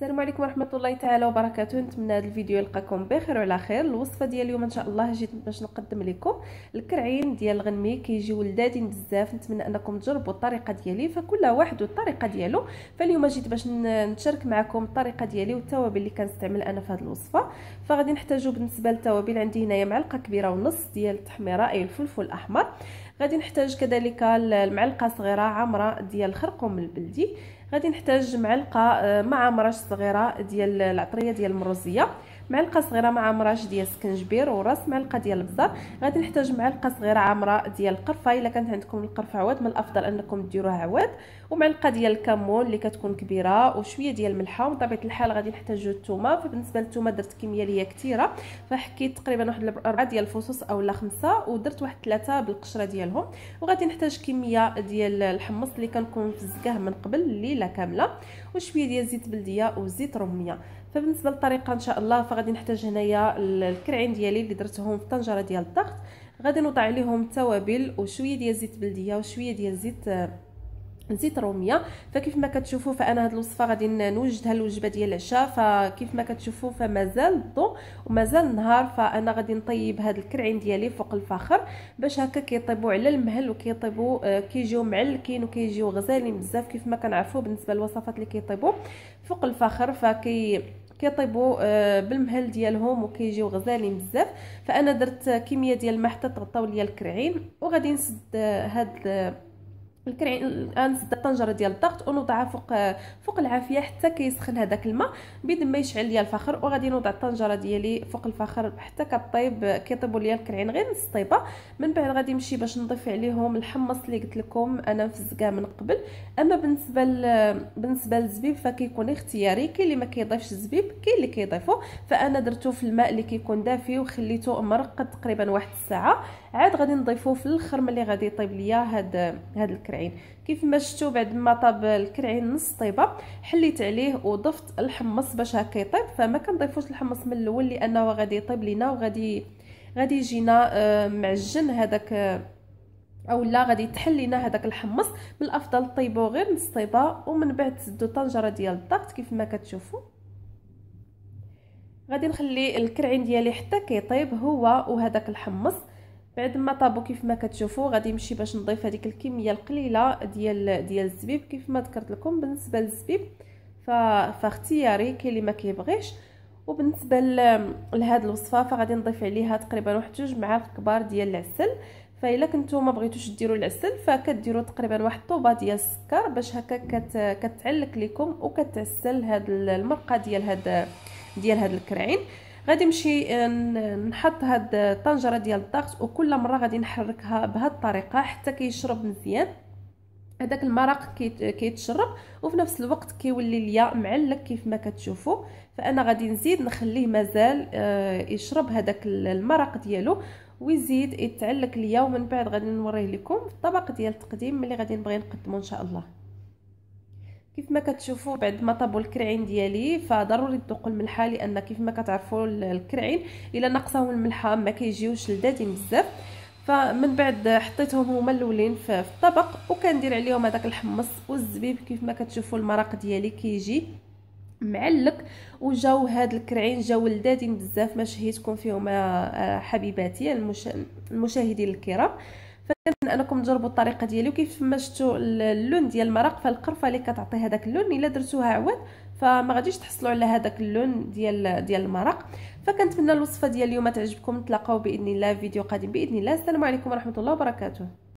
السلام عليكم ورحمه الله تعالى وبركاته نتمنى هذا الفيديو يلقاكم بخير وعلى خير الوصفه ديال اليوم ان شاء الله جيت باش نقدم لكم الكرعين ديال الغنمي كيجيو لذاذين بزاف نتمنى انكم تجربوا الطريقه ديالي فكل واحد والطريقه ديالو فاليوم جيت باش نشارك معكم الطريقه ديالي والتوابل اللي كنستعمل انا في هذه الوصفه فغادي نحتاجو بالنسبه للتوابل عندي هنايا معلقه كبيره ونص ديال التحميره اي الفلفل الاحمر غادي نحتاج كذلك المعلقه صغيره عامره ديال الخرقوم البلدي غادي نحتاج معلقه آه، معمره صغيره ديال العطريه ديال المروزيه معلقه صغيره معمره ديال السكنجبير وراس معلقه ديال البزار غادي نحتاج معلقه صغيره عامره ديال القرفه الا كانت عندكم القرفه عواد من الافضل انكم ديروها عواد ومعلقه ديال الكمون اللي كتكون كبيره وشويه ديال الملحه وبطبيعه الحال غادي نحتاجوا الثومه فبالنسبه للثومه درت كميه ليا كثيره فحكيت تقريبا واحد الاربعه ديال الفصوص اولا خمسه ودرت واحد ثلاثه بالقشره ديالهم وغادي نحتاج كميه ديال الحمص اللي كنكون فزكاه من قبل اللي الفانيلا كامله وشويه ديال زيت بلديه وزيت روميه فبالنسبه للطريقه ان شاء الله فغادي نحتاج هنايا الكرعين ديالي اللي درتهم في طنجره ديال الضغط غادي نوضع عليهم التوابل وشويه ديال زيت بلديه وشويه ديال زيت آه، زيت روميه فكيف ما كتشوفوا فانا هاد الوصفه غادي نوجدها الوجبه ديال العشاء فكيف ما كتشوفوا فمازال الضو ومازال النهار فانا غادي نطيب هاد الكرعين ديالي فوق الفخر باش هكا كيطيبوا على المهل وكيطيبوا آه، كيجيو معلكين وكيجيو غزالين بزاف كيف ما كنعرفوا بالنسبه للوصفات اللي كيطيبوا فوق الفخر فكي كيطيبوا آه، بالمهل ديالهم وكيجيو غزالين بزاف فانا درت كميه ديال الماء حتى تغطاو ليا الكرعين وغادي نسد آه، هاد نسد الطنجره ديال الضغط ونوضعها فوق فوق العافيه حتى كيسخن هذاك الماء بيد ما يشعل ليا الفخر وغادي نوضع الطنجره ديالي فوق الفخر حتى كطيب كيطيبوا ليا الكرعين غير نص طيبه من بعد غادي نمشي باش نضيف عليهم الحمص اللي قلت لكم انا مفزكاه من قبل اما بالنسبه بالنسبه للزبيب فكيكون اختياري كاين اللي ما كيضيفش الزبيب كاين اللي كيضيفو فانا درتو في الماء اللي كيكون دافي وخليته مرقد تقريبا واحد الساعه عاد غادي نضيفوه في الاخر ملي غادي يطيب ليا هاد هاد الكرعين الكرعين كيف ما شفتوا بعد ما طاب الكرعين نص طيبه حليت عليه وضفت الحمص باش هكا يطيب فما كنضيفوش الحمص من الاول لانه غادي يطيب لينا وغادي غادي يجينا آه، معجن هذاك آه، او لا غادي تحل لينا هذاك الحمص من الافضل طيبوه غير نص طيبه ومن بعد تسدوا طنجره ديال الضغط كيف ما كتشوفوا غادي نخلي الكرعين ديالي حتى كيطيب هو وهذاك الحمص بعد ما طابو كيف ما كتشوفوا غادي نمشي باش نضيف هذيك الكميه القليله ديال ديال الزبيب كيف ما ذكرت لكم بالنسبه للزبيب فاختياري كاين اللي ما كيبغيش وبالنسبه لهاد الوصفه فغادي نضيف عليها تقريبا واحد جوج معالق كبار ديال العسل فإلا كنتو ما بغيتوش ديروا العسل فكديروا تقريبا واحد طوبه ديال السكر باش هكا كت... كتعلق لكم وكتعسل هاد المرقه ديال هاد ديال هاد الكرعين غادي نمشي آه، نحط هاد الطنجره ديال الضغط وكل مره غادي نحركها بهاد الطريقه حتى كيشرب مزيان هذاك المرق كيتشرب وفي نفس الوقت كيولي ليا معلق كيف ما كتشوفوا فانا غادي نزيد نخليه مازال آه، يشرب هذاك المرق ديالو ويزيد يتعلق ليا ومن بعد غادي نوريه لكم في الطبق ديال التقديم ملي غادي نبغي نقدمه ان شاء الله كيف ما كتشوفوا بعد ما طابوا الكرعين ديالي فضروري تذوقوا الملحه لان كيف ما كتعرفوا الكرعين الا نقصهم الملحه ما كيجيوش لذاذين بزاف فمن بعد حطيتهم هما الاولين في الطبق وكندير عليهم هذاك الحمص والزبيب كيف ما كتشوفوا المرق ديالي كيجي معلق وجاو هاد الكرعين جاو لذاذين بزاف ما شهيتكم فيهم آه، حبيباتي المشاهدين الكرام انكم تجربوا الطريقه ديالي وكيف ما شفتوا اللون ديال المرق فالقرفه اللي كتعطي هذاك اللون الا درتوها عواد فما غاديش تحصلوا على هذاك اللون ديال ديال المرق فكنتمنى الوصفه ديال اليوم تعجبكم نتلاقاو باذن الله في فيديو قادم باذن الله السلام عليكم ورحمه الله وبركاته